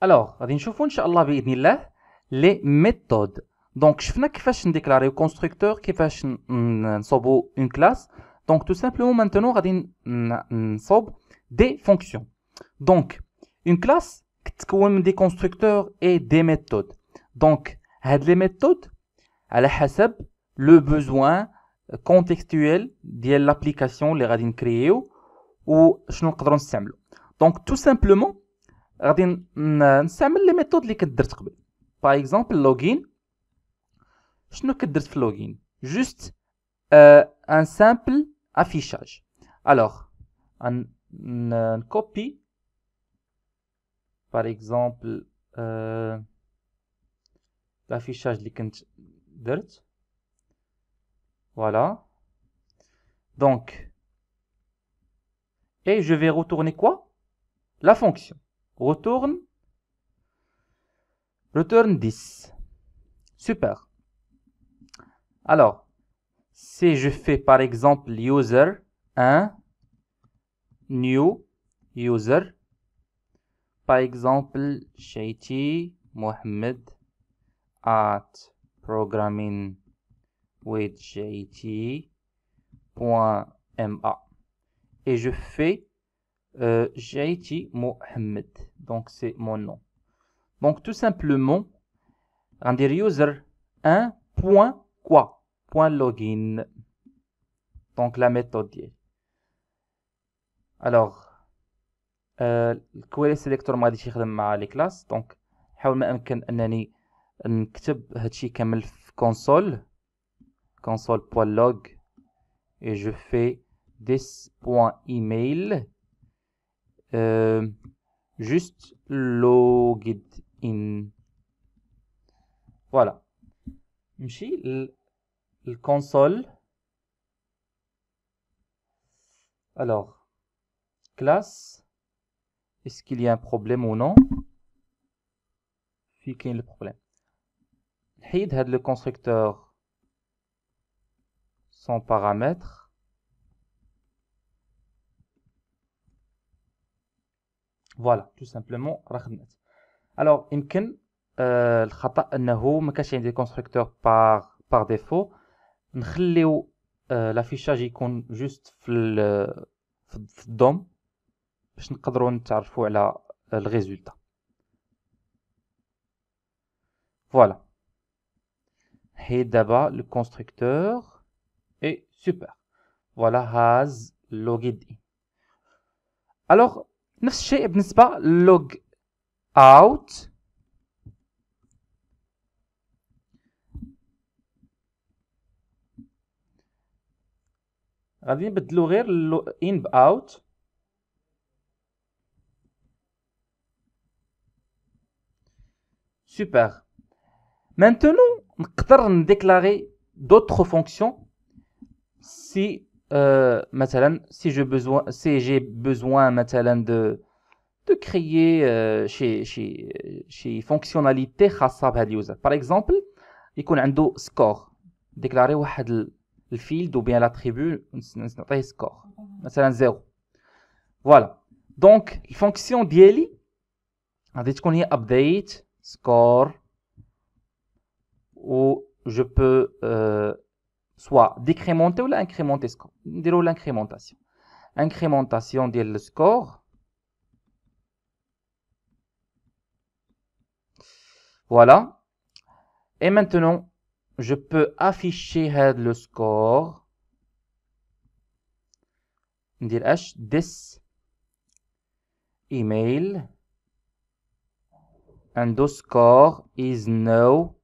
Alors, voir les méthodes. Donc, je ne déclarer au constructeur qui fait une une classe. Donc, tout simplement, maintenant radin sa bo des fonctions. Donc, une classe qui comprend des constructeurs et des méthodes. Donc, les méthodes à la base le besoin contextuel de l'application que radin créo ou je simple. Donc, tout simplement les méthodes qui Par exemple, login. login. Juste euh, un simple affichage. Alors, on copie. Par exemple, euh, l'affichage qui Voilà. Donc, et je vais retourner quoi La fonction retourne, retourne 10. Super. Alors, si je fais par exemple user 1, new user, par exemple, Shaiti Mohamed at programming with JT.ma et je fais euh, j'ai dit mohammed donc c'est mon nom donc tout simplement on dit user un point quoi point login donc la méthode est alors euh, que les électeurs m'a dit que demain les classes donc quand même qu'un un club qui camille console console.log et je fais 10.email. Euh, juste it in. Voilà. Mchi, le console. Alors, classe. Est-ce qu'il y a un problème ou non Puis, le problème Hid had le constructeur sans paramètres. voilà tout simplement alors il le khata انه ما كانش عندي constructeur par par défaut نخليو euh, l'affichage juste le dom. الدوم باش نقدروا نتعرفوا على le résultat voilà et d'abord le constructeur est super voilà has logged alors nest chose بالنسبة log out غادي نبدلو غير in out Super. Maintenant, on peut déclarer d'autres fonctions si euh, si j'ai besoin, si j'ai besoin maintenant de, de créer euh, chez, chez, chez fonctionnalité خاصة بهذا par exemple il يكون عنده score déclaré ديكلاري le الفيلد ou bien l'attribut نعطيه score مثلا 0 voilà donc الفونكسيون ديالي غادي تكون هي update score où je peux euh, soit décrémenter ou l'incrémenter score. l'incrémentation. Incrémentation le score. Voilà. Et maintenant, je peux afficher le score. dit h this email and the score is no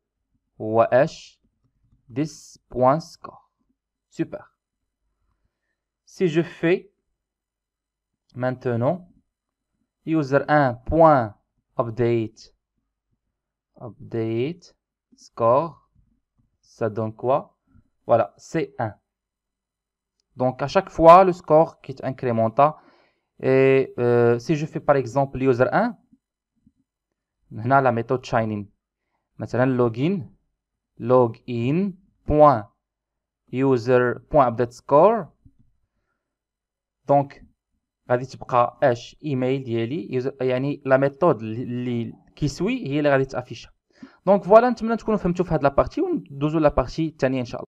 ou h 10 points score. Super. Si je fais maintenant user 1update update score ça donne quoi voilà c'est 1 donc à chaque fois le score qui est incrémenté et euh, si je fais par exemple user 1 on a la méthode shining maintenant login log in point user point update score دونك غادي تبقى اش ايميل ديالي يعني لا ميثود اللي كيسوي هي اللي غادي تافيشها دونك فوالا نتمنى تكونوا فهمتوا في هاد لابارتي وندوزو لابارتي الثانيه ان شاء الله